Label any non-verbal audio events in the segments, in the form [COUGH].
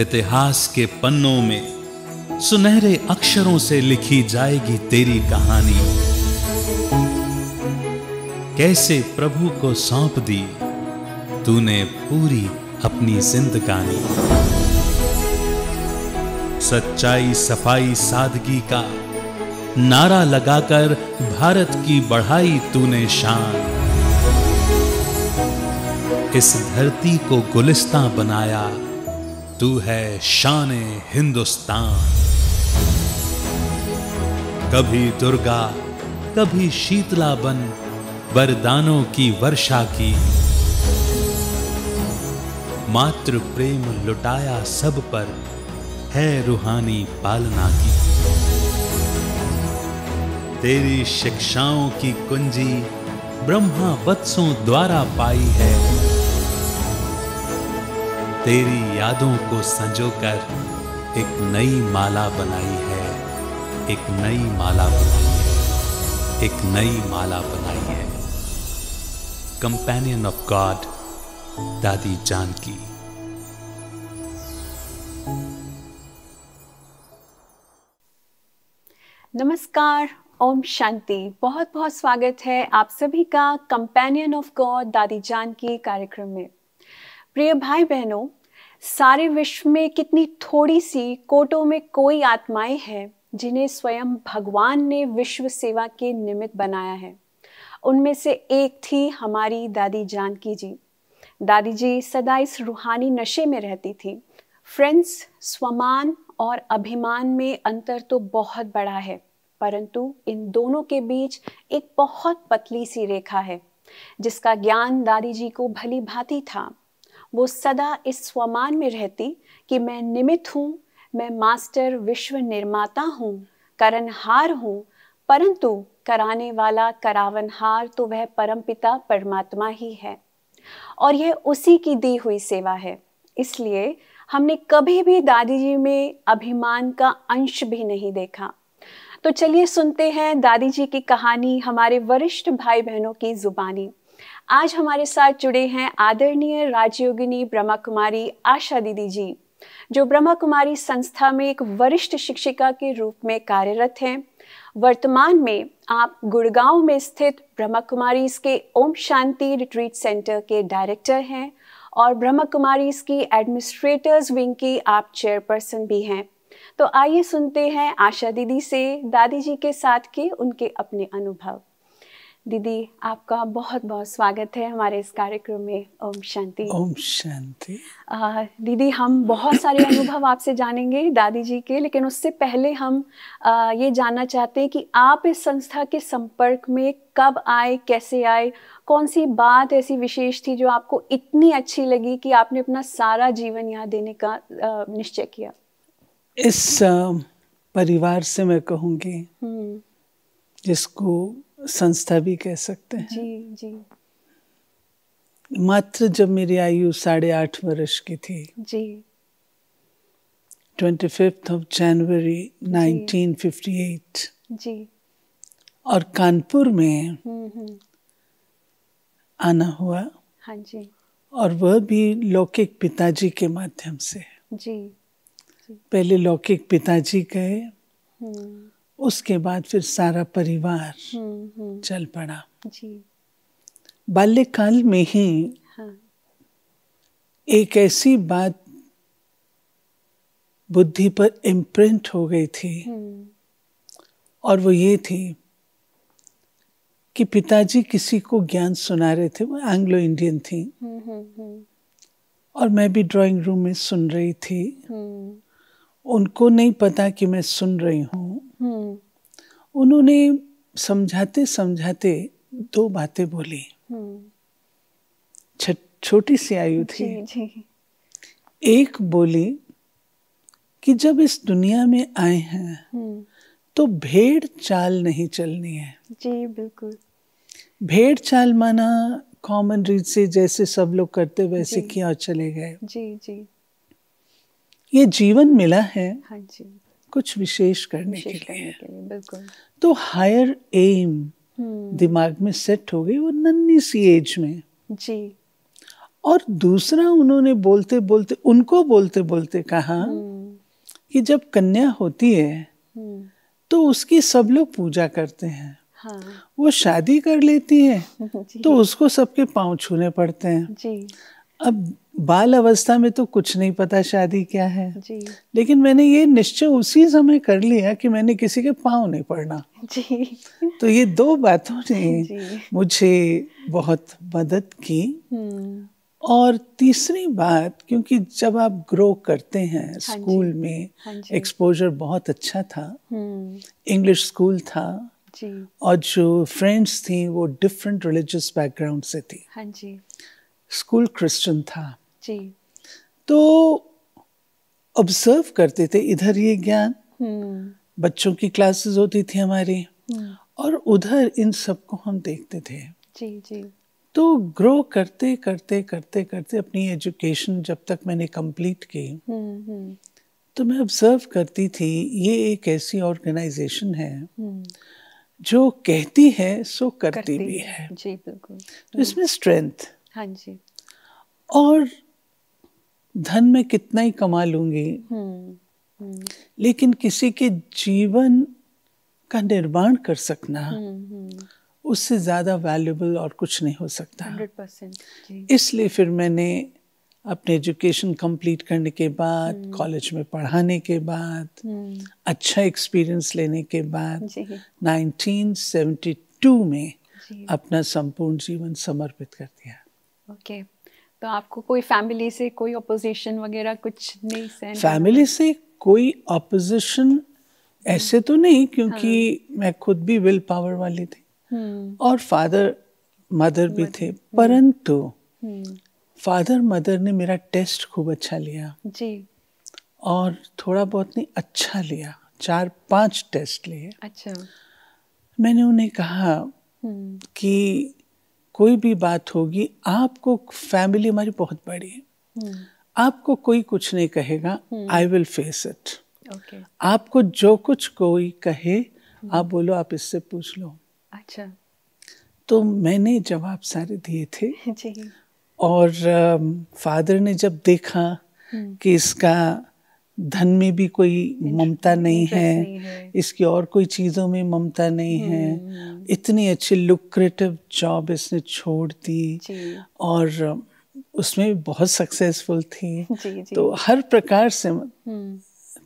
इतिहास के पन्नों में सुनहरे अक्षरों से लिखी जाएगी तेरी कहानी कैसे प्रभु को सौंप दी तूने पूरी अपनी जिंदगानी सच्चाई सफाई सादगी का नारा लगाकर भारत की बढ़ाई तूने शान इस धरती को गुलिस्तां बनाया तू है शान हिंदुस्तान कभी दुर्गा कभी शीतला बन वरदानों की वर्षा की मातृ प्रेम लुटाया सब पर है रूहानी पालना की तेरी शिक्षाओं की कुंजी ब्रह्मा वत्सों द्वारा पाई है तेरी यादों को संजोकर एक नई माला बनाई है एक नई माला बनाई है एक नई माला बनाई है कंपेनियन ऑफ गॉड दादी जानकी नमस्कार ओम शांति बहुत बहुत स्वागत है आप सभी का कंपेनियन ऑफ गॉड दादी जान की कार्यक्रम में प्रिय भाई बहनों सारे विश्व में कितनी थोड़ी सी कोटों में कोई आत्माएं हैं जिन्हें स्वयं भगवान ने विश्व सेवा के निमित्त बनाया है उनमें से एक थी हमारी दादी जानकी जी दादी जी सदा इस रूहानी नशे में रहती थी फ्रेंड्स स्वमान और अभिमान में अंतर तो बहुत बड़ा है परंतु इन दोनों के बीच एक बहुत पतली सी रेखा है जिसका ज्ञान दादी जी को भली भांति था वो सदा इस स्वमान में रहती कि मैं निमित हूँ मैं मास्टर विश्व निर्माता हूँ करणहार हूँ परंतु कराने वाला करावनहार तो वह परमपिता परमात्मा ही है और यह उसी की दी हुई सेवा है इसलिए हमने कभी भी दादी जी में अभिमान का अंश भी नहीं देखा तो चलिए सुनते हैं दादी जी की कहानी हमारे वरिष्ठ भाई बहनों की जुबानी आज हमारे साथ जुड़े हैं आदरणीय राजयोगिनी ब्रह्मा कुमारी आशा दीदी जी जो ब्रह्मा कुमारी संस्था में एक वरिष्ठ शिक्षिका के रूप में कार्यरत हैं वर्तमान में आप गुड़गांव में स्थित ब्रह्मा कुमारी के ओम शांति रिट्रीट सेंटर के डायरेक्टर हैं और ब्रह्मा कुमारी की एडमिनिस्ट्रेटर्स विंग की आप चेयरपर्सन भी हैं तो आइए सुनते हैं आशा दीदी से दादी जी के साथ के उनके अपने अनुभव दीदी आपका बहुत बहुत स्वागत है हमारे इस कार्यक्रम में ओम शांति ओम शांति दीदी हम बहुत सारे अनुभव आपसे जानेंगे दादी जी के लेकिन उससे पहले हम आ, ये जानना चाहते हैं कि आप इस संस्था के संपर्क में कब आए कैसे आए कौन सी बात ऐसी विशेष थी जो आपको इतनी अच्छी लगी कि आपने अपना सारा जीवन यहाँ देने का निश्चय किया इस परिवार से मैं कहूँगी हम्म। जिसको संस्था भी कह सकते हैं जी जी मात्र जब मेरी आयु साढ़े आठ वर्ष की थी जी twenty fifth of January nineteen fifty eight जी और कानपुर में हम्म, हम्म। आना हुआ हाँ जी और वह भी लौकिक पिताजी के माध्यम से जी, जी। पहले लौकिक पिताजी गए हम्म। उसके बाद फिर सारा परिवार हम्म, हम्म। चल पड़ा बाल्यकाल में ही हाँ। एक ऐसी बात बुद्धि पर इम्प्रिंट हो गई थी हम्म। और वो ये थी कि पिताजी किसी को ज्ञान सुना रहे थे वो एंग्लो इंडियन थी और मैं भी ड्राइंग रूम में सुन रही थी उनको नहीं पता कि मैं सुन रही हूँ हम्म। उन्होंने समझाते समझाते दो बातें बोली हम्म। छोटी सी आयु थी जी, जी। एक बोली कि जब इस दुनिया में आए हैं हम्म। तो भेड़ चाल नहीं चलनी है जी बिल्कुल भेड़ चाल माना कॉमन रीत से जैसे सब लोग करते वैसे किया और चले गए जी जी ये जीवन मिला है हाँ जी कुछ विशेष करने के लिए बिल्कुल तो हायर एम हम्म। दिमाग में सेट हो गई वो नन्ही सी एज में जी और दूसरा उन्होंने बोलते बोलते उनको बोलते बोलते कहा हम्म। कि जब कन्या होती है हम्म। तो उसकी सब लोग पूजा करते हैं हाँ। वो शादी कर लेती है [LAUGHS] तो उसको सबके पांव छूने पड़ते हैं जी। अब बाल अवस्था में तो कुछ नहीं पता शादी क्या है जी। लेकिन मैंने ये निश्चय उसी समय कर लिया कि मैंने किसी के पाँव नहीं पड़ना जी। तो ये दो बातों ने मुझे बहुत मदद की हम्म। और तीसरी बात क्योंकि जब आप ग्रो करते हैं हाँ स्कूल में हाँ एक्सपोजर बहुत अच्छा था हम्म। इंग्लिश स्कूल था जी। और जो फ्रेंड्स थी वो डिफरेंट रिलीजियस बैकग्राउंड से थी हाँ जी। स्कूल क्रिश्चियन था जी तो ऑब्जर्व करते थे इधर ये ज्ञान हम्म। बच्चों की क्लासेस होती थी हमारी हम्म। और उधर इन सबको हम देखते थे जी जी तो ग्रो करते करते करते करते अपनी एजुकेशन जब तक मैंने कंप्लीट की हम्म, तो मैं ऑब्जर्व करती थी ये एक ऐसी ऑर्गेनाइजेशन है जो कहती है सो करती, करती भी है जी बिल्कुल तो इसमें स्ट्रेंथ हाँ जी और धन में कितना ही कमा लूंगी हम्म, हम्म। लेकिन किसी के जीवन का निर्माण कर सकना हम्म, उससे ज़्यादा वैल्यूबल और कुछ नहीं हो सकता इसलिए फिर मैंने अपने एजुकेशन कंप्लीट करने के बाद कॉलेज में पढ़ाने के बाद अच्छा एक्सपीरियंस लेने के बाद 1972 में अपना संपूर्ण जीवन समर्पित कर दिया ओके तो आपको कोई फैमिली से कोई अपोजिशन वगैरह कुछ नहीं सेंड फैमिली से कोई अपोजिशन ऐसे तो नहीं क्योंकि हाँ. मैं खुद भी विल पावर वाली थी हम्म। और फादर मदर भी थे हम्म। परंतु फादर हम्म। मदर ने मेरा टेस्ट खूब अच्छा लिया जी और थोड़ा बहुत नहीं अच्छा लिया चार पांच टेस्ट लिए अच्छा मैंने उन्हें कहा कि कोई भी बात होगी आपको फैमिली हमारी बहुत बड़ी है हम्म। आपको कोई कुछ नहीं कहेगा आई विल फेस इट आपको जो कुछ कोई कहे हम्म। आप बोलो आप इससे पूछ लो अच्छा तो मैंने जवाब सारे दिए थे [LAUGHS] जी। और फादर ने जब देखा हम्म। कि इसका धन में भी कोई ममता नहीं है, नहीं है इसकी और कोई चीज़ों में ममता नहीं है हम्म। इतनी अच्छी लुक्रेटिव जॉब इसने छोड़ दी और उसमें बहुत सक्सेसफुल थी जी, जी. तो हर प्रकार से हम्म।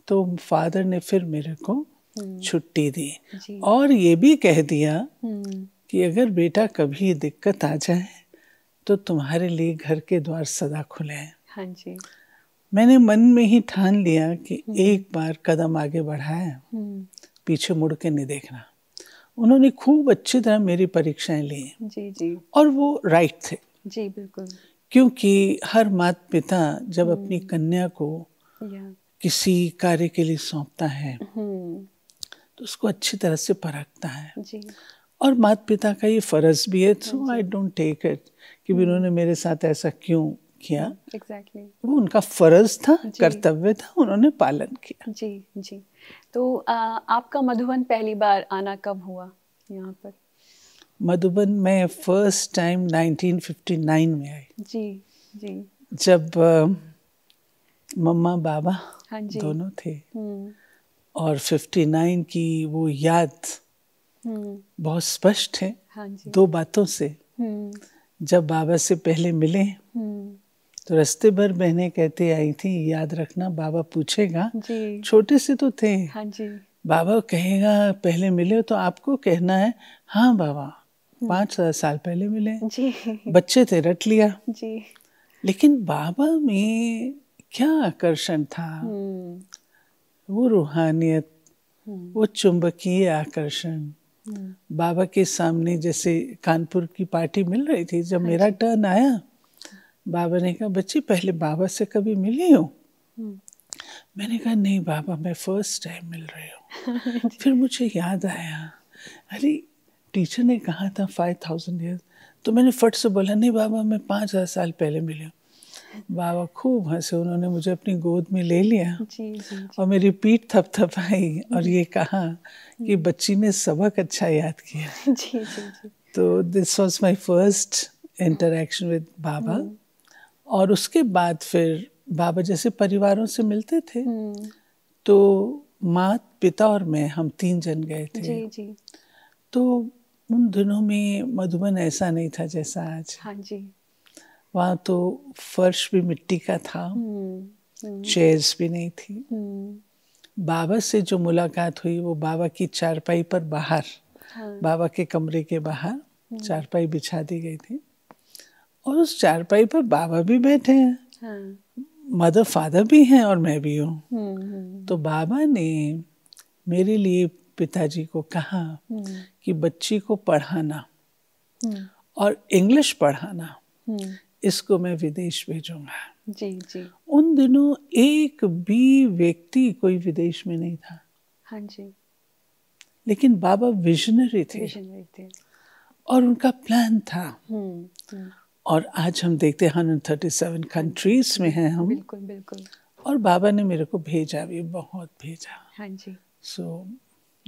तो फादर ने फिर मेरे को हम्म। छुट्टी दी और ये भी कह दिया कि अगर बेटा कभी दिक्कत आ जाए तो तुम्हारे लिए घर के द्वार सदा खुले हैं हाँ जी मैंने मन में ही ठान लिया कि हम्म। एक बार कदम आगे बढ़ाया हम्म। पीछे मुड़ के नहीं देखना उन्होंने खूब अच्छी तरह मेरी परीक्षाएं ली जी जी और वो राइट थे जी बिल्कुल क्योंकि हर माता पिता जब अपनी हम्म। कन्या को किसी कार्य के लिए सौंपता है तो उसको अच्छी तरह से परखता है जी और माता पिता का ये फ़र्ज भी है so I don't take it कि उन्होंने मेरे साथ ऐसा क्यों किया एग्जैक्टली exactly. वो उनका फर्ज था कर्तव्य था उन्होंने पालन किया जी जी तो आ, आपका मधुबन पहली बार आना कब हुआ यहाँ पर मधुबन में फर्स्ट टाइम 1959 में आई जी जी जब मम्मा बाबा हाँ जी दोनों थे हम्म। और 59 की वो याद हम्म। बहुत स्पष्ट है हाँ जी दो बातों से हम्म। जब बाबा से पहले मिले तो रस्ते भर बहने कहते आई थी याद रखना बाबा पूछेगा छोटे से तो थे हाँ जी बाबा कहेगा पहले मिले तो आपको कहना है हाँ बाबा हम्म। पांच साल पहले मिले जी बच्चे थे रट लिया जी लेकिन बाबा में क्या आकर्षण था हम्म। वो रूहानियत हम्म। वो चुंबकीय आकर्षण बाबा के सामने जैसे कानपुर की पार्टी मिल रही थी जब हाँ मेरा टर्न आया बाबा ने कहा बच्ची पहले बाबा से कभी मिली हो हम्म। मैंने कहा नहीं बाबा मैं फर्स्ट टाइम मिल रही हूँ [LAUGHS] अच्छा। फिर मुझे याद आया अरे टीचर ने कहा था फाइव थाउजेंड ईयर तो मैंने फट से बोला नहीं बाबा मैं पाँच हज़ार साल पहले मिली हूँ बाबा खूब हंसे उन्होंने मुझे अपनी गोद में ले लिया जी, जी, जी. और मेरी पीठ थपथपाई और ये कहा हम्म। कि बच्ची ने सबक अच्छा याद किया [LAUGHS] जी, जी, जी. तो this was my first interaction with Baba hmm. और उसके बाद फिर बाबा जैसे परिवारों से मिलते थे तो माँ पिता और मैं हम तीन जन गए थे जी जी तो उन दिनों में मधुबन ऐसा नहीं था जैसा आज हाँ जी वहाँ तो फर्श भी मिट्टी का था हम्म, हम्म। चेयर्स भी नहीं थी हम्म। बाबा से जो मुलाकात हुई वो बाबा की चारपाई पर बाहर हाँ। बाबा के कमरे के बाहर चारपाई बिछा दी गई थी और उस चारपाई पर बाबा भी बैठे हैं हाँ। मदर फादर भी हैं और मैं भी हूँ हम्म, हम्म। तो बाबा ने मेरे लिए पिताजी को कहा हम्म। कि बच्ची को पढ़ाना और इंग्लिश पढ़ाना इसको मैं विदेश भेजूंगा जी जी उन दिनों एक भी व्यक्ति कोई विदेश में नहीं था हाँ जी लेकिन बाबा विजनरी थे, विजनरी थे। और उनका प्लान था हुँ, हुँ. और आज हम देखते हैं हंड्रेड थर्टी सेवन कंट्रीज में हैं हम बिल्कुल बिल्कुल और बाबा ने मेरे को भेजा भी बहुत भेजा हाँ जी so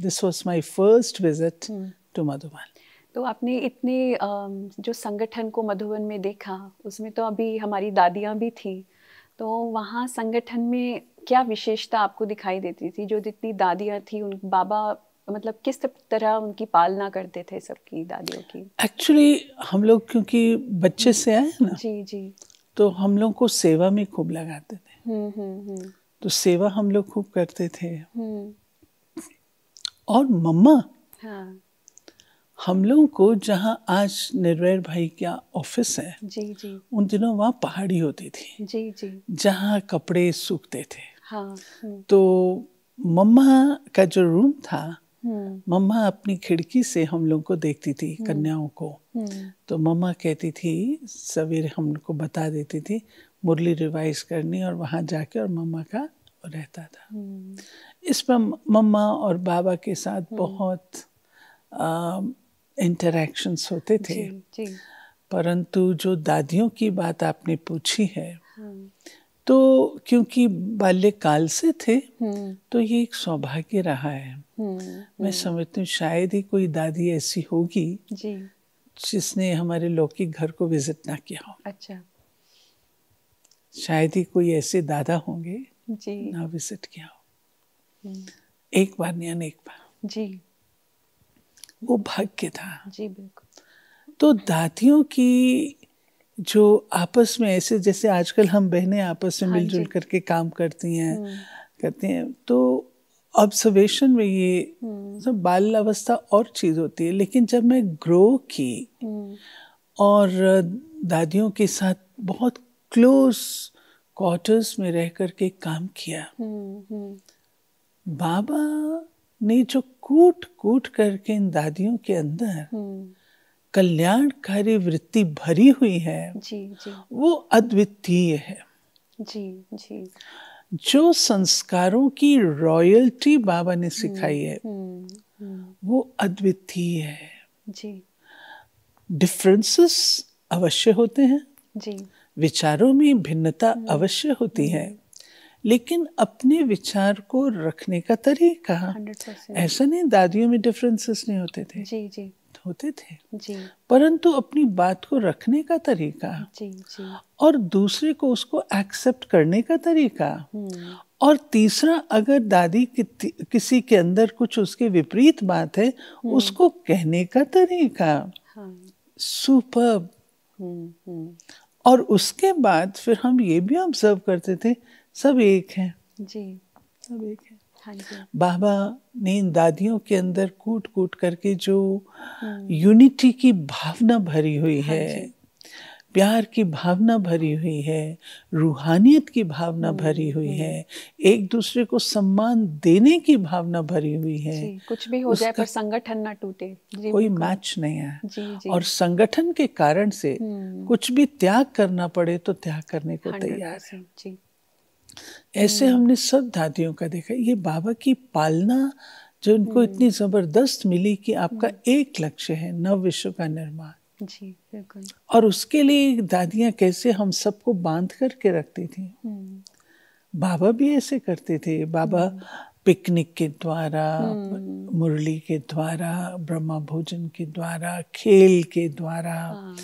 this was my first visit to Madhuban तो आपने इतने जो संगठन को मधुबन में देखा उसमें तो अभी हमारी दादियाँ भी थी तो वहाँ संगठन में क्या विशेषता आपको दिखाई देती थी जो जितनी दादियाँ थी उन बाबा मतलब किस तरह उनकी पालना करते थे सबकी दादियों की एक्चुअली हम लोग क्योंकि बच्चे से आए ना जी जी तो हम लोग को सेवा में खूब लगाते थे हम्म, हम्म हम्म तो सेवा हम लोग खूब करते थे हम्म। और मम्मा हाँ. हम लोगों को जहाँ आज निर्वैर भाई का ऑफिस है जी जी उन दिनों वहाँ पहाड़ी होती थी जी जी जहाँ कपड़े सूखते थे हाँ, हम्म। तो मम्मा का जो रूम था हम्म। मम्मा अपनी खिड़की से हम लोग को देखती थी हम्म। कन्याओं को हम्म। तो मम्मा कहती थी सवेरे को बता देती थी मुरली रिवाइज करनी और वहाँ जाके और मम्मा का रहता था इसमें मम्मा और बाबा के साथ बहुत इंटरेक्शंस होते थे परंतु जो दादियों की बात आपने पूछी है तो क्योंकि बाल्यकाल से थे हम्म। तो ये एक सौभाग्य रहा है हम्म, मैं हम्म। समझती हूँ शायद ही कोई दादी ऐसी होगी जी जिसने हमारे लौकिक घर को विजिट ना किया हो अच्छा शायद ही कोई ऐसे दादा होंगे जी ना विजिट किया हो एक बार नहीं अनेक बार जी वो भाग्य था जी बिल्कुल तो दादियों की जो आपस में ऐसे जैसे आजकल हम बहनें आपस में हाँ मिलजुल करके काम करती हैं हम्म। करते हैं तो ऑब्जर्वेशन में ये हम्म। सब बाल अवस्था और चीज़ होती है लेकिन जब मैं ग्रो की हम्म। और दादियों के साथ बहुत क्लोज क्वार्टर्स में रह करके काम किया बाबा ने जो कूट कूट करके इन दादियों के अंदर कल्याणकारी वृत्ति भरी हुई है जी, जी. वो अद्वितीय है जी जी जो संस्कारों की रॉयल्टी बाबा ने हम्म, सिखाई है हम्म, हम्म। वो अद्वितीय है डिफरेंसेस अवश्य होते हैं जी विचारों में भिन्नता अवश्य होती है लेकिन अपने विचार को रखने का तरीका ऐसा नहीं दादियों में डिफरेंसेस नहीं होते थे जी जी होते थे जी परंतु अपनी बात को रखने का तरीका जी जी और दूसरे को उसको एक्सेप्ट करने का तरीका हम्म। और तीसरा अगर दादी कि, किसी के अंदर कुछ उसके विपरीत बात है हम्म। उसको कहने का तरीका सुपर हाँ। हम्म, और उसके बाद फिर हम ये भी ऑब्जर्व करते थे सब एक है जी सब एक है हाँ बाबा ने इन दादियों के अंदर कूट कूट करके जो यूनिटी हाँ। की भावना भरी हुई हाँ है प्यार की भावना भरी हुई है रूहानियत की भावना भरी हुई है एक दूसरे को सम्मान देने की भावना भरी हुई है कुछ भी हो जाए पर संगठन ना टूटे कोई मैच नहीं है जी, जी। और संगठन के कारण से हम्म। कुछ भी त्याग करना पड़े तो त्याग करने को तैयार है जी ऐसे हम्म। हमने सब दादियों का देखा ये बाबा की पालना जो इनको हम्म। इतनी ज़बरदस्त मिली कि आपका हम्म। एक लक्ष्य है नव विश्व का निर्माण जी बिल्कुल और उसके लिए दादियां कैसे हम सबको बांध करके रखती थी बाबा भी ऐसे करते थे बाबा पिकनिक के द्वारा मुरली के द्वारा ब्रह्मा भोजन के द्वारा खेल के द्वारा हाँ।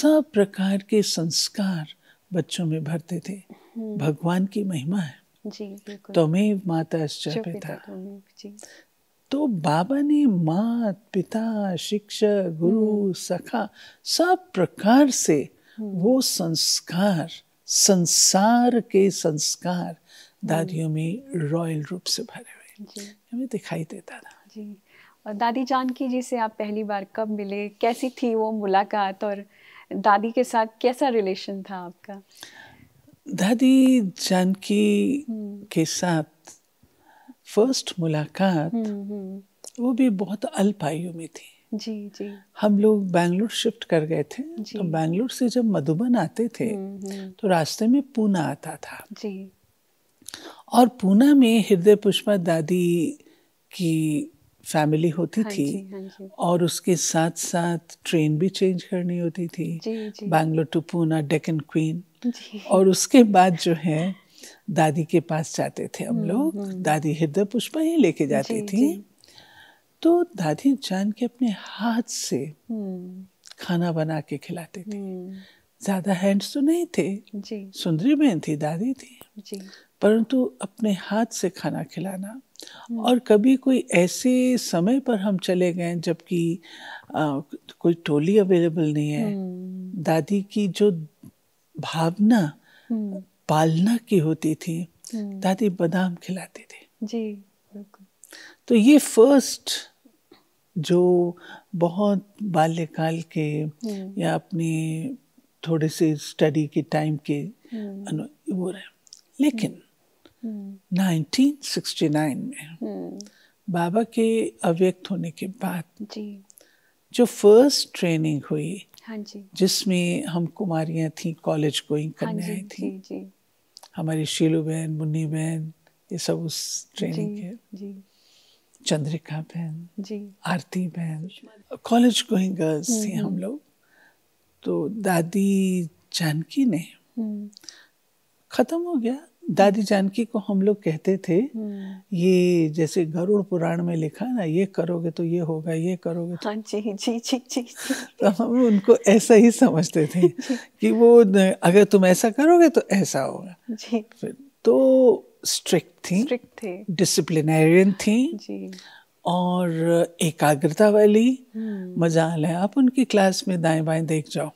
सब प्रकार के संस्कार बच्चों में भरते थे हम्म। भगवान की महिमा है तुम्हें तो माता पिता तो बाबा ने मात पिता शिक्षक गुरु हम्म। सखा सब प्रकार से हम्म। वो संस्कार संसार के संस्कार दादियों में रॉयल रूप से भरे हुए हमें दिखाई देता था जी और दादी जानकी जी से आप पहली बार कब मिले कैसी थी वो मुलाकात और दादी के साथ कैसा रिलेशन था आपका दादी जानकी हम्म। के साथ फर्स्ट मुलाकात हम्म, हम्म। वो भी बहुत अल्प आयु में थी जी जी हम लोग बैंगलोर शिफ्ट कर गए थे तो बैंगलोर से जब मधुबन आते थे तो रास्ते में पूना आता था जी और पूना में हृदय पुष्पा दादी की फैमिली होती हाँ थी हाँ और उसके साथ साथ ट्रेन भी चेंज करनी होती थी बैंगलोर टू पूना डेकन क्वीन और उसके बाद जो है दादी के पास जाते थे हम हम्म, लोग हम्म। दादी हृदय पुष्पा ही लेके जाती जी, थी जी। तो दादी जान के अपने हाथ से हम्म। खाना बना के खिलाते थे ज्यादा हैंड्स तो नहीं थे सुंदरी बहन थी दादी थी परंतु अपने हाथ से खाना खिलाना हम्म। और कभी कोई ऐसे समय पर हम चले गए जबकि कोई टोली अवेलेबल नहीं है हम्म। दादी की जो भावना हम्म। पालना की होती थी दादी बादाम खिलाती थी जी बिल्कुल तो ये फर्स्ट जो बहुत बाल्यकाल के या अपने थोड़े से स्टडी के टाइम के वो रहे लेकिन 1969 में हम्म। बाबा के अव्यक्त होने के बाद जी जो फर्स्ट ट्रेनिंग हुई हाँ जी जिसमें हम कुमारियां थी कॉलेज गोइंग करने हाँ आई थी जी, जी। हमारी शीलू बहन मुन्नी बहन ये सब उस ट्रेनिंग के जी चंद्रिका बहन आरती बहन कॉलेज गोइंग गर्ल्स थी हम हम्म। लोग तो दादी जानकी ने हम्म। खत्म हो गया दादी जानकी को हम लोग कहते थे हम्म। ये जैसे गरुड़ पुराण में लिखा ना ये करोगे तो ये होगा ये करोगे तो हाँ जी जी जी जी तो हम उनको ऐसा ही समझते थे कि वो अगर तुम ऐसा करोगे तो ऐसा होगा जी तो स्ट्रिक्ट थी स्ट्रिक्ट थे डिसिप्लिनेरियन थी जी और एकाग्रता वाली हम्म। मजा है आप उनकी क्लास में दाएं बाएं देख जाओ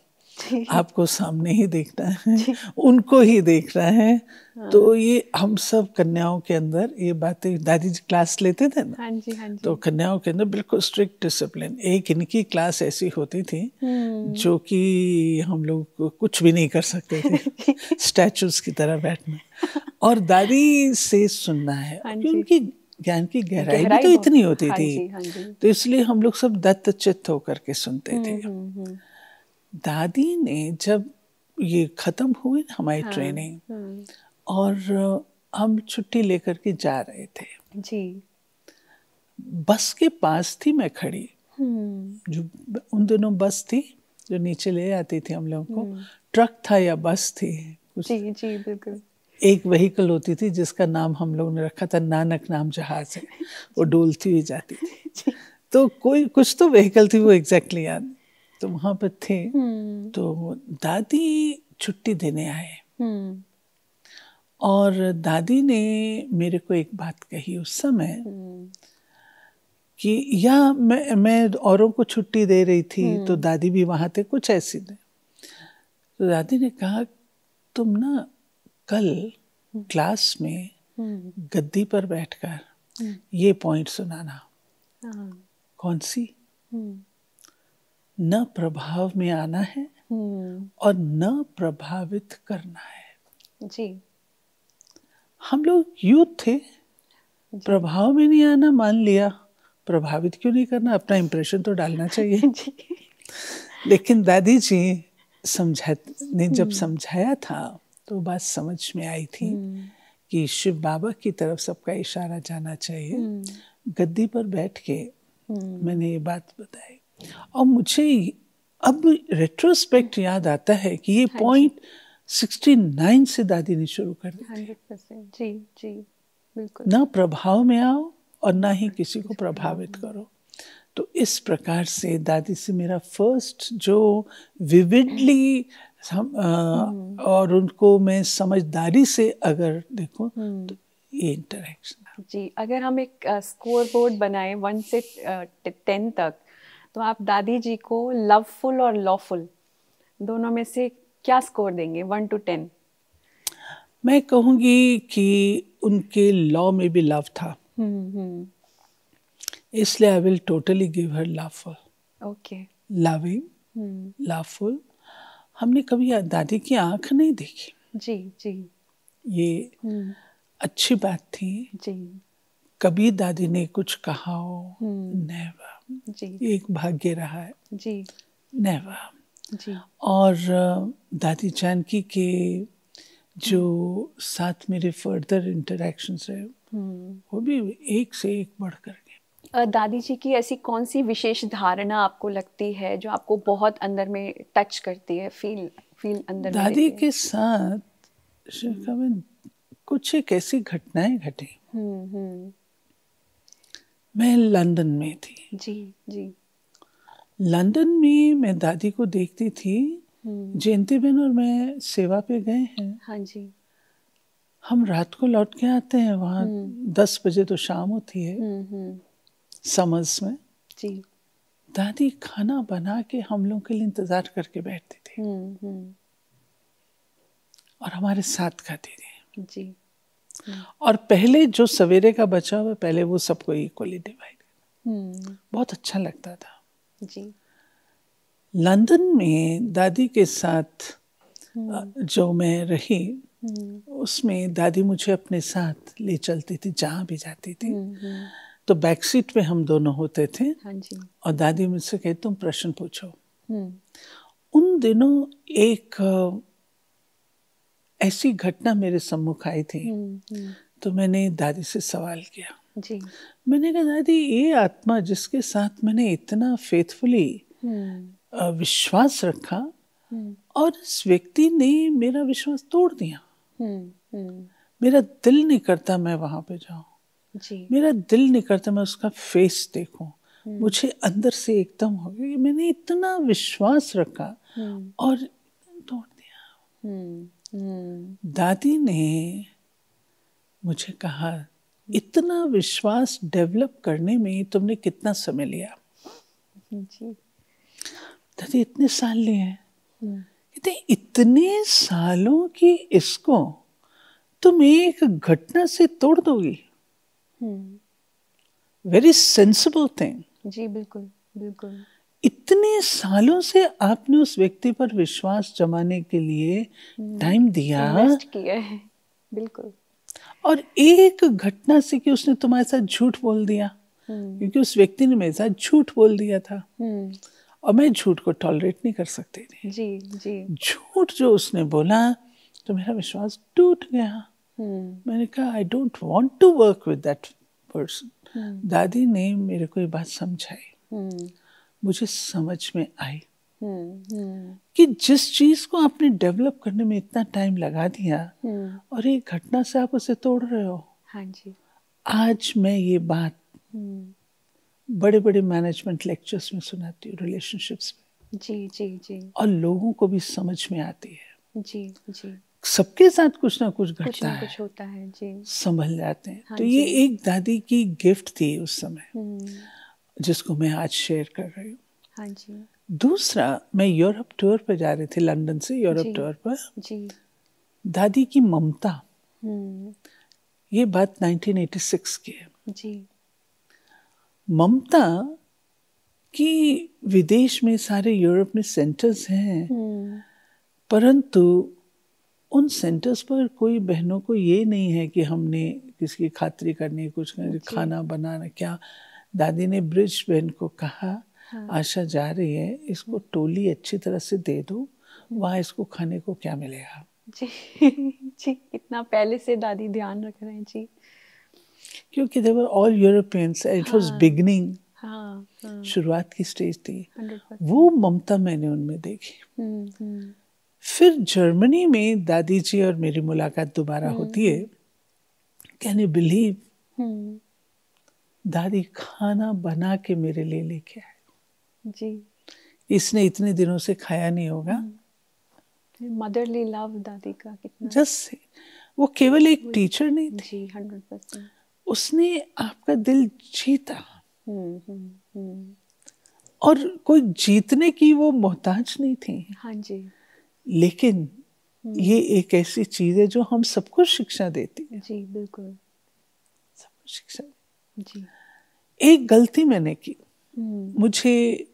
आपको सामने ही देखना है उनको ही देखना है हाँ। तो ये हम सब कन्याओं के अंदर ये बातें दादी जी क्लास लेते थे ना हाँ जी, हाँ जी। तो कन्याओं के अंदर बिल्कुल स्ट्रिक्ट डिसिप्लिन एक इनकी क्लास ऐसी होती थी हम्म। जो कि हम लोग कुछ भी नहीं कर सकते थे स्टैचूज [LAUGHS] की तरह बैठना और दादी से सुनना है उनकी हाँ ज्ञान की गहराई भी तो इतनी होती हाँ थी हाँ तो इसलिए हम लोग सब दत्तचित्त होकर के सुनते थे हम्म, हम्म, दादी ने जब ये ख़त्म हुई ना हमारी हाँ, ट्रेनिंग हाँ। और हम छुट्टी लेकर के जा रहे थे जी बस के पास थी मैं खड़ी हम्म। जो उन दोनों बस थी जो नीचे ले आती थी हम लोगों को हम्म। ट्रक था या बस थी कुछ जी जी बिल्कुल एक वहीकल होती थी जिसका नाम हम लोग ने रखा था नानक नाम जहाज है वो डोलती हुई जाती थी [LAUGHS] तो कोई कुछ तो व्हीकल थी वो एग्जैक्टली याद तो वहां पर थे हम्म। तो दादी छुट्टी देने आए हम्म। और दादी ने मेरे को एक बात कही उस समय हम्म। कि या मैं मैं औरों को छुट्टी दे रही थी तो दादी भी वहां थे कुछ ऐसी थे तो दादी ने कहा तुम ना कल क्लास में गद्दी पर बैठकर ये पॉइंट सुनाना हाँ। कौन सी न प्रभाव में आना है हम्म। और न प्रभावित करना है जी हम लोग यूथ थे प्रभाव में नहीं आना मान लिया प्रभावित क्यों नहीं करना अपना इम्प्रेशन तो डालना चाहिए [LAUGHS] जी। लेकिन दादी जी समझा ने जब हम्म। समझाया था तो बात समझ में आई थी हम्म। कि शिव बाबा की तरफ सबका इशारा जाना चाहिए गद्दी पर बैठ के मैंने ये बात बताई और मुझे अब रेट्रोस्पेक्ट याद आता है कि ये पॉइंट सिक्सटी नाइन से दादी ने शुरू कर दी जी जी बिल्कुल ना प्रभाव में आओ और ना ही किसी को प्रभावित करो तो इस प्रकार से दादी से मेरा फर्स्ट जो विविडली हम, हम्म। और उनको मैं समझदारी से अगर देखो तो हम्म। ये इंटरेक्शन जी अगर हम एक स्कोर बोर्ड बनाए वन से टेन तक तो आप दादी जी को लवफुल और लॉफुल दोनों में से क्या स्कोर देंगे वन टू टेन मैं कहूंगी कि उनके लॉ में भी लव था हम्म, हम्म। इसलिए I will totally give her loveful okay loving loveful हमने कभी दादी की आंख नहीं देखी जी जी ये hmm. अच्छी बात थी जी कभी दादी ने कुछ कहा हो नेवर जी एक भाग्य रहा है जी नेवर जी और दादी जानकी के जो साथ मेरे फर्दर इंटरेक्शन है वो भी एक से एक बढ़ कर गए दादी जी की ऐसी कौन सी विशेष धारणा आपको लगती है जो आपको बहुत अंदर में टच करती है फील फील अंदर दादी के साथ हम्म। कुछ एक ऐसी घटनाएं घटी हम्म, हम्म। मैं लंदन में थी जी जी लंदन में मैं दादी को देखती थी हम्म। जयंती बहन और मैं सेवा पे गए हैं हाँ जी हम रात को लौट के आते हैं वहाँ हम्म। दस बजे तो शाम होती है हम्म, समझ में जी दादी खाना बना के हम लोग के लिए इंतजार करके बैठती थी और हमारे साथ खाती थी जी और पहले जो सवेरे का बचा हुआ पहले वो सबको इक्वली हम्म। डिवाइड बहुत अच्छा लगता था जी लंदन में दादी के साथ हम्म। जो मैं रही हम्म। उसमें दादी मुझे अपने साथ ले चलती थी जहाँ भी जाती थी तो बैक सीट पे हम दोनों होते थे हाँ जी। और दादी मुझसे कहे तुम प्रश्न पूछो उन दिनों एक ऐसी घटना मेरे सम्मुख आई थी हम्म, हम्म। तो मैंने दादी से सवाल किया जी मैंने कहा दादी ये आत्मा जिसके साथ मैंने इतना फेथफुली हम्म। विश्वास रखा और इस व्यक्ति ने मेरा विश्वास तोड़ दिया मेरा दिल नहीं करता मैं वहां पे जाऊं जी मेरा दिल नहीं करता मैं उसका फेस देखूं मुझे अंदर से एकदम हो गया मैंने इतना विश्वास रखा और तोड़ दिया दादी ने मुझे कहा इतना विश्वास डेवलप करने में तुमने कितना समय लिया जी दादी इतने साल लिए हैं हम्म। कहते इतने सालों की इसको तुम एक घटना से तोड़ दोगी वेरी सेंसिबल थिंग जी बिल्कुल बिल्कुल इतने सालों से आपने उस व्यक्ति पर विश्वास जमाने के लिए टाइम हम्म, दिया किया है बिल्कुल और एक घटना से कि उसने तुम्हारे साथ झूठ बोल दिया हम्म। क्योंकि उस व्यक्ति ने मेरे साथ झूठ बोल दिया था हम्म। और मैं झूठ को टॉलरेट नहीं कर सकती थी जी जी झूठ जो उसने बोला तो मेरा विश्वास टूट गया मैंने कहा I don't want to work with that person Dadi ने मेरे को ये बात समझाई मुझे समझ में आई हम्म, हम्म। कि जिस चीज को आपने डेवलप करने में इतना टाइम लगा दिया हम्म। और एक घटना से आप उसे तोड़ रहे हो हाँ जी आज मैं ये बात बड़े बड़े मैनेजमेंट लेक्चर्स में सुनाती हूँ रिलेशनशिप्स में जी जी जी और लोगों को भी समझ में आती है जी जी सबके साथ कुछ ना कुछ घटता है कुछ होता है जी संभल जाते हैं हाँ तो ये एक दादी की गिफ्ट थी उस समय जिसको मैं आज शेयर कर रही हूँ हाँ दूसरा मैं यूरोप टूर पर जा रही थी लंदन से यूरोप टूर पर जी दादी की ममता हम्म। ये बात 1986 की है ममता कि विदेश में सारे यूरोप में सेंटर्स हैं हम्म। परंतु उन सेंटर्स पर कोई बहनों को ये नहीं है कि हमने किसी की खातरी करनी कुछ खाना बनाना क्या दादी ने ब्रिज बहन को कहा हाँ। आशा जा रही है इसको टोली अच्छी तरह से दे दो वहाँ इसको खाने को क्या मिलेगा [LAUGHS] जी जी कितना पहले से दादी ध्यान रख रहे हैं जी क्योंकि they were all Europeans it was beginning शुरुआत की स्टेज थी वो ममता मैंने उनमें देखी हम्म, हम्म। फिर जर्मनी में दादी जी और मेरी मुलाकात दोबारा हम्म, होती है कैन यू बिलीव दादी खाना बना के मेरे लिए लेके आए जी इसने इतने दिनों से खाया नहीं होगा मदरली हम्म। लव दादी का कितना जस्ट वो केवल एक टीचर नहीं थी जी हंड्रेड उसने आपका दिल जीता हम्म हुँ, हम्म, हम्म। और कोई जीतने की वो मोहताज नहीं थी हाँ जी लेकिन ये एक ऐसी चीज है जो हम सबको शिक्षा देती है जी बिल्कुल सबको शिक्षा जी एक गलती मैंने की हम्म। मुझे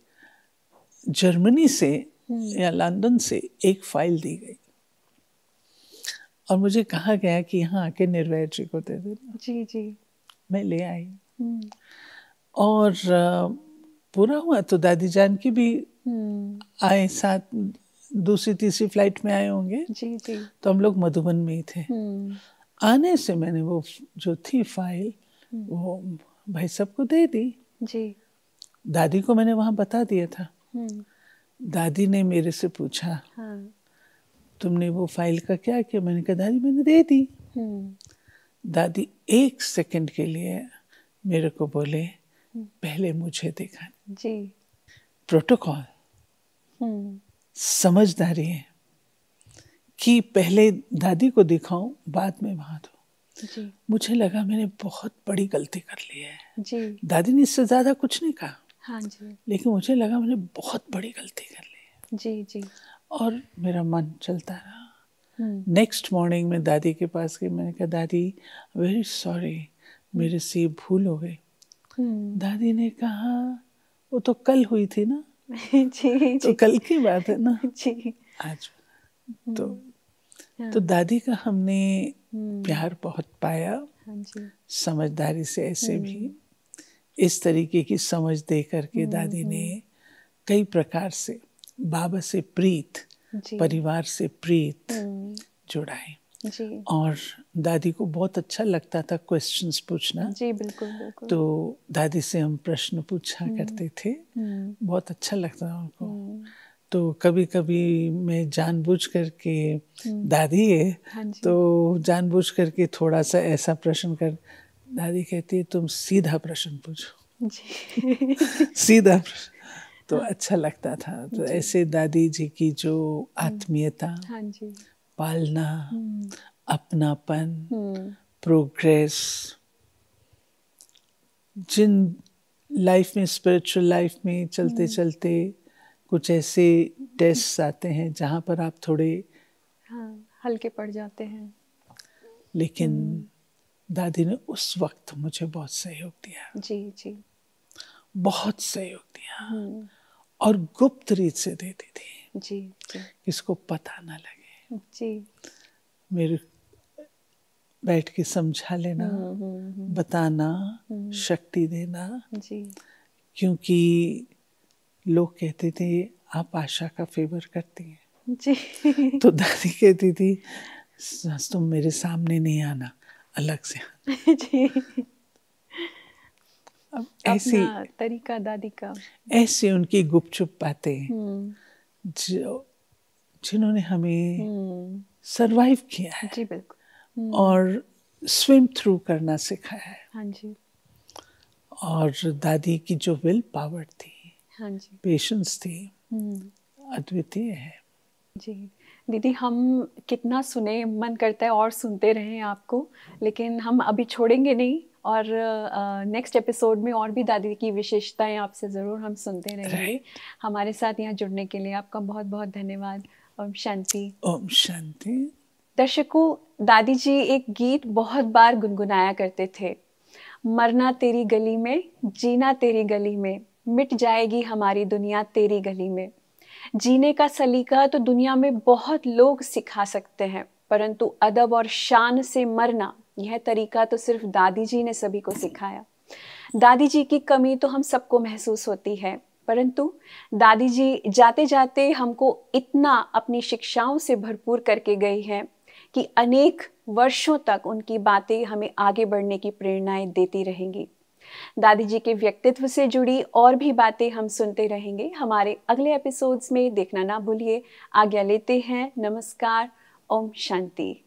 जर्मनी से हम्म। या लंदन से एक फाइल दी गई और मुझे कहा गया कि यहाँ आके निर्वैर जी को दे देना जी जी मैं ले आई हम्म। और पूरा हुआ तो दादी जान की भी आए साथ दूसरी तीसरी फ्लाइट में आए होंगे जी जी तो हम लोग मधुबन में ही थे आने से मैंने वो जो थी फाइल वो भाई सबको को दे दी जी दादी को मैंने वहाँ बता दिया था हम्म। दादी ने मेरे से पूछा हाँ। तुमने वो फाइल का क्या किया मैंने कहा दादी मैंने दे दी हम्म। दादी एक सेकंड के लिए मेरे को बोले हम्म। पहले मुझे देखा जी प्रोटोकॉल समझदारी है कि पहले दादी को दिखाऊं बाद में वहां दो जी मुझे लगा मैंने बहुत बड़ी गलती कर ली है जी दादी ने इससे ज़्यादा कुछ नहीं कहा हाँ जी लेकिन मुझे लगा मैंने बहुत बड़ी गलती कर ली है जी जी और मेरा मन चलता रहा नेक्स्ट मॉर्निंग मैं दादी के पास गई मैंने कहा दादी वेरी सॉरी मेरे से भूल हो गई हम्म। दादी ने कहा वो तो कल हुई थी ना जी, [LAUGHS] जी तो कल की बात है ना [LAUGHS] जी आज हम्म। तो हाँ। तो दादी का हमने हम्म। प्यार बहुत पाया हाँ समझदारी से ऐसे भी हम्म। इस तरीके की समझ दे करके हम्म, दादी ने कई प्रकार से बाबा से प्रीत परिवार से प्रीत जुड़ाए जी। और दादी को बहुत अच्छा लगता था क्वेश्चंस पूछना जी बिल्कुल, बिल्कुल तो दादी से हम प्रश्न पूछा करते थे बहुत अच्छा लगता था उनको तो कभी कभी मैं जानबूझ करके हम्म। दादी है हाँ तो जानबूझ करके थोड़ा सा ऐसा प्रश्न कर दादी कहती है तुम सीधा प्रश्न पूछो [LAUGHS] सीधा प्रश्न तो हाँ। अच्छा लगता था तो ऐसे दादी जी की जो हम्म। आत्मीयता हाँ पालना हम्म। अपनापन प्रोग्रेस जिन लाइफ में स्पिरिचुअल लाइफ में चलते चलते कुछ ऐसे टेस्ट आते हैं जहाँ पर आप थोड़े हाँ हल्के पड़ जाते हैं लेकिन हम्म। दादी ने उस वक्त मुझे बहुत सहयोग दिया जी जी बहुत सहयोग दिया हम्म। और गुप्त रीत से देती थी जी, जी किसको पता ना लगे जी मेरे बैठ के समझा लेना हम्म, बताना शक्ति देना जी क्योंकि लोग कहते थे आप आशा का फेवर करती हैं जी तो दादी कहती थी सास तुम मेरे सामने नहीं आना अलग से जी अब ऐसी तरीका दादी का ऐसी उनकी गुपचुप बातें हम्म। जो जिन्होंने हमें सरवाइव हम्म। किया है जी बिल्कुल हम्म। और स्विम थ्रू करना सिखाया है हाँ जी और दादी की जो विल पावर थी हाँ जी पेशेंस थी हम्म। अद्वितीय है जी दीदी हम कितना सुने मन करता है और सुनते रहें आपको लेकिन हम अभी छोड़ेंगे नहीं और नेक्स्ट uh, एपिसोड में और भी दादी की विशेषताएं आपसे ज़रूर हम सुनते रहेंगे हमारे साथ यहाँ जुड़ने के लिए आपका बहुत बहुत धन्यवाद ओम शांति ओम शांति दर्शकों दादी जी एक गीत बहुत बार गुनगुनाया करते थे मरना तेरी गली में जीना तेरी गली में मिट जाएगी हमारी दुनिया तेरी गली में जीने का सलीका तो दुनिया में बहुत लोग सिखा सकते हैं परंतु अदब और शान से मरना यह तरीका तो सिर्फ दादी जी ने सभी को सिखाया दादी जी की कमी तो हम सबको महसूस होती है परंतु दादी जी जाते जाते हमको इतना अपनी शिक्षाओं से भरपूर करके गई हैं कि अनेक वर्षों तक उनकी बातें हमें आगे बढ़ने की प्रेरणाएं देती रहेंगी दादी जी के व्यक्तित्व से जुड़ी और भी बातें हम सुनते रहेंगे हमारे अगले एपिसोड्स में देखना ना भूलिए आज्ञा लेते हैं नमस्कार ओम शांति